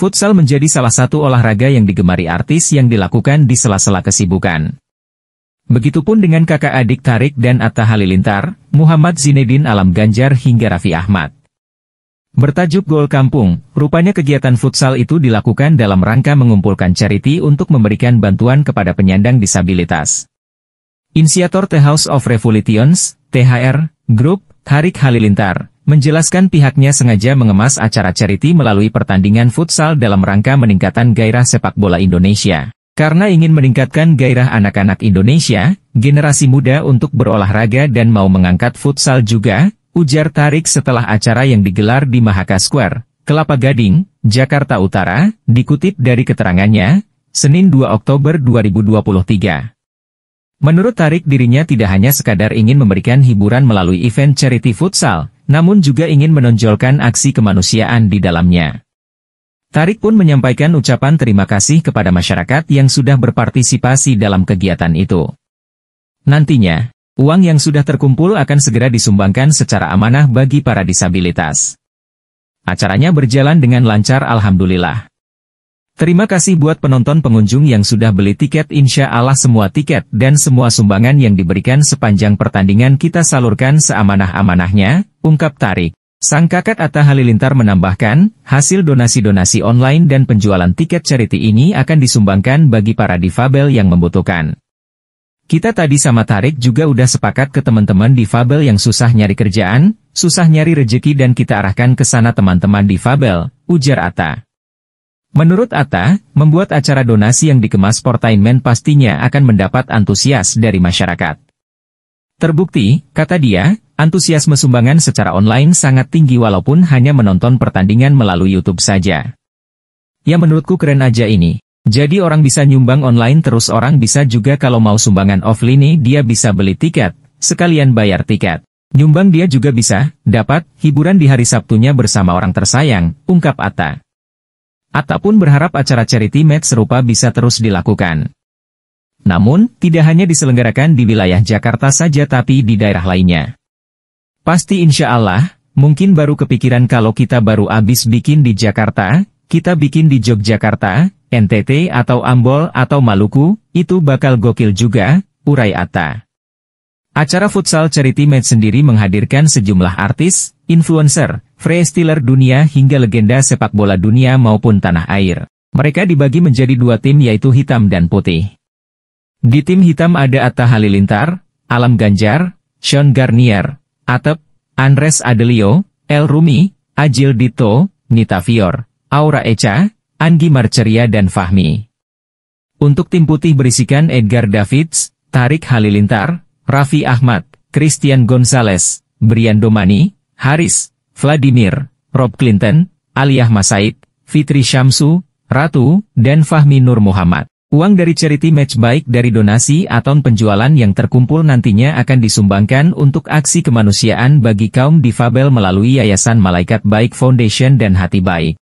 futsal menjadi salah satu olahraga yang digemari artis yang dilakukan di sela-sela kesibukan. Begitupun dengan kakak adik Tarik dan Atta Halilintar, Muhammad Zinedin Alam Ganjar hingga Raffi Ahmad. Bertajuk Gol Kampung, rupanya kegiatan futsal itu dilakukan dalam rangka mengumpulkan charity untuk memberikan bantuan kepada penyandang disabilitas. Inisiator The House of Revolutions, THR, Group, Tarik Halilintar, menjelaskan pihaknya sengaja mengemas acara charity melalui pertandingan futsal dalam rangka meningkatkan gairah sepak bola Indonesia. Karena ingin meningkatkan gairah anak-anak Indonesia, generasi muda untuk berolahraga dan mau mengangkat futsal juga, ujar Tarik setelah acara yang digelar di Mahaka Square, Kelapa Gading, Jakarta Utara, dikutip dari keterangannya, Senin 2 Oktober 2023. Menurut Tarik dirinya tidak hanya sekadar ingin memberikan hiburan melalui event charity futsal, namun juga ingin menonjolkan aksi kemanusiaan di dalamnya. Tarik pun menyampaikan ucapan terima kasih kepada masyarakat yang sudah berpartisipasi dalam kegiatan itu. Nantinya, uang yang sudah terkumpul akan segera disumbangkan secara amanah bagi para disabilitas. Acaranya berjalan dengan lancar alhamdulillah. Terima kasih buat penonton pengunjung yang sudah beli tiket insya Allah semua tiket dan semua sumbangan yang diberikan sepanjang pertandingan kita salurkan seamanah-amanahnya, ungkap Tarik. Sang kakak Atta Halilintar menambahkan, hasil donasi-donasi online dan penjualan tiket charity ini akan disumbangkan bagi para difabel yang membutuhkan. Kita tadi sama Tarik juga udah sepakat ke teman-teman difabel yang susah nyari kerjaan, susah nyari rejeki dan kita arahkan ke sana teman-teman difabel, ujar Atta. Menurut Atta, membuat acara donasi yang dikemas portainment pastinya akan mendapat antusias dari masyarakat. Terbukti, kata dia, antusiasme sumbangan secara online sangat tinggi walaupun hanya menonton pertandingan melalui YouTube saja. Ya menurutku keren aja ini. Jadi orang bisa nyumbang online terus orang bisa juga kalau mau sumbangan offline dia bisa beli tiket, sekalian bayar tiket. Nyumbang dia juga bisa, dapat, hiburan di hari Sabtunya bersama orang tersayang, ungkap Atta ataupun berharap acara charity match serupa bisa terus dilakukan. Namun, tidak hanya diselenggarakan di wilayah Jakarta saja tapi di daerah lainnya. Pasti insya Allah, mungkin baru kepikiran kalau kita baru habis bikin di Jakarta, kita bikin di Yogyakarta, NTT atau Ambol atau Maluku, itu bakal gokil juga, urai Atta. Acara futsal charity match sendiri menghadirkan sejumlah artis, influencer, Freestyler dunia hingga legenda sepak bola dunia maupun tanah air. Mereka dibagi menjadi dua tim yaitu hitam dan putih. Di tim hitam ada Atta Halilintar, Alam Ganjar, Sean Garnier, Atep, Andres Adelio, El Rumi, Ajil Dito, Nita Fior, Aura Echa, Anggi Marceria dan Fahmi. Untuk tim putih berisikan Edgar Davids, Tarik Halilintar, Raffi Ahmad, Christian Gonzalez, Brian Domani, Haris, Vladimir, Rob Clinton, Aliyah Masaid, Fitri Syamsu, Ratu, dan Fahmi Nur Muhammad. Uang dari charity match baik dari donasi atau penjualan yang terkumpul nantinya akan disumbangkan untuk aksi kemanusiaan bagi kaum difabel melalui Yayasan Malaikat Baik Foundation dan Hati Baik.